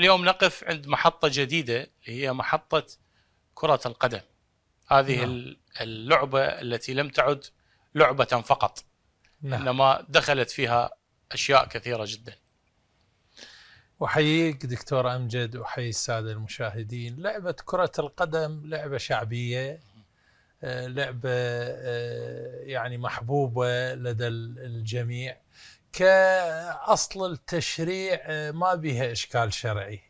اليوم نقف عند محطة جديدة هي محطة كرة القدم هذه نعم. اللعبة التي لم تعد لعبة فقط نعم. إنما دخلت فيها أشياء كثيرة جدا أحييك دكتور أمجد وأحيي السادة المشاهدين لعبة كرة القدم لعبة شعبية آه، لعبة آه، يعني محبوبة لدى الجميع كأصل التشريع آه، ما بها إشكال شرعي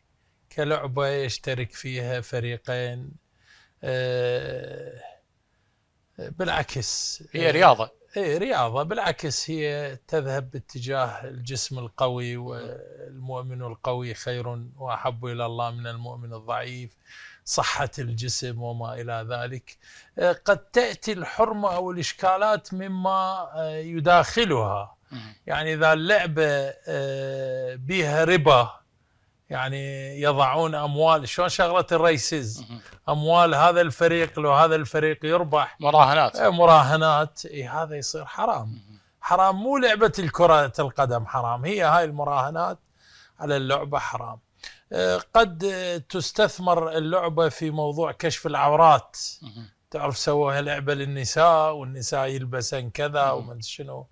كلعبة يشترك فيها فريقين آه، بالعكس هي رياضة اي رياضة بالعكس هي تذهب باتجاه الجسم القوي والمؤمن القوي خير وأحب إلى الله من المؤمن الضعيف صحة الجسم وما إلى ذلك آه، قد تأتي الحرمة أو الإشكالات مما يداخلها يعني اذا اللعبه آه، بيها ربا يعني يضعون اموال شلون شغله الريسز اموال هذا الفريق لو هذا الفريق يربح مراهنات إيه، مراهنات إيه هذا يصير حرام حرام مو لعبه الكره القدم حرام هي هاي المراهنات على اللعبه حرام آه، قد تستثمر اللعبه في موضوع كشف العورات تعرف سووها لعبه للنساء والنساء يلبسن كذا ومن شنو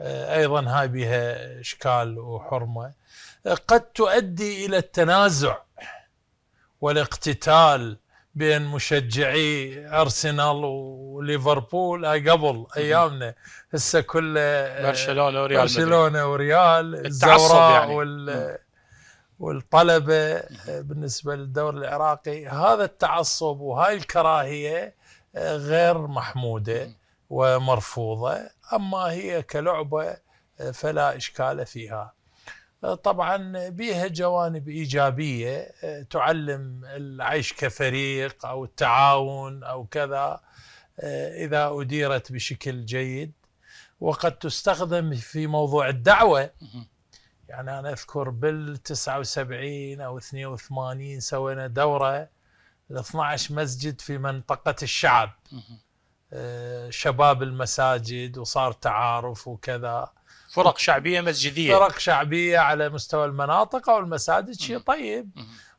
آه، ايضا هاي بها اشكال وحرمه آه، قد تؤدي الى التنازع والاقتتال بين مشجعي ارسنال وليفربول قبل ايامنا هسه كل آه، برشلونه وريال برشلونه وريال الزوراء يعني. وال والطلبه بالنسبه للدوري العراقي هذا التعصب وهاي الكراهيه غير محموده ومرفوضة أما هي كلعبة آه، فلا إشكال فيها آه، طبعا بها جوانب إيجابية آه، تعلم العيش كفريق أو التعاون أو كذا إذا أديرت بشكل جيد وقد تستخدم في موضوع الدعوة يعني أنا أذكر بال 79 أو 82 سوينا دورة ل 12 مسجد في منطقة الشعب آه، شباب المساجد وصار تعارف وكذا فرق شعبيه مسجديه فرق شعبيه على مستوى المناطق او المساجد شيء طيب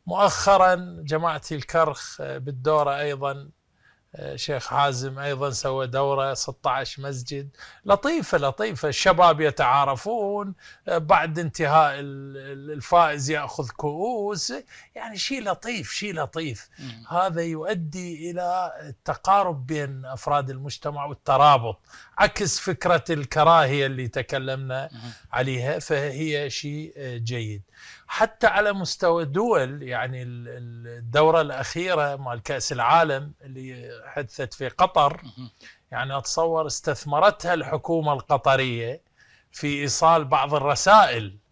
مؤخرا جماعه الكرخ بالدوره ايضا شيخ حازم ايضا سوى دوره 16 مسجد لطيفه لطيفه الشباب يتعارفون بعد انتهاء الفائز ياخذ كؤوس يعني شيء لطيف شيء لطيف هذا يؤدي الى التقارب بين افراد المجتمع والترابط عكس فكره الكراهيه اللي تكلمنا عليها فهي شيء جيد حتى على مستوى الدول يعني الدورة الأخيرة مال كأس العالم اللي حدثت في قطر يعني أتصور استثمرتها الحكومة القطرية في إيصال بعض الرسائل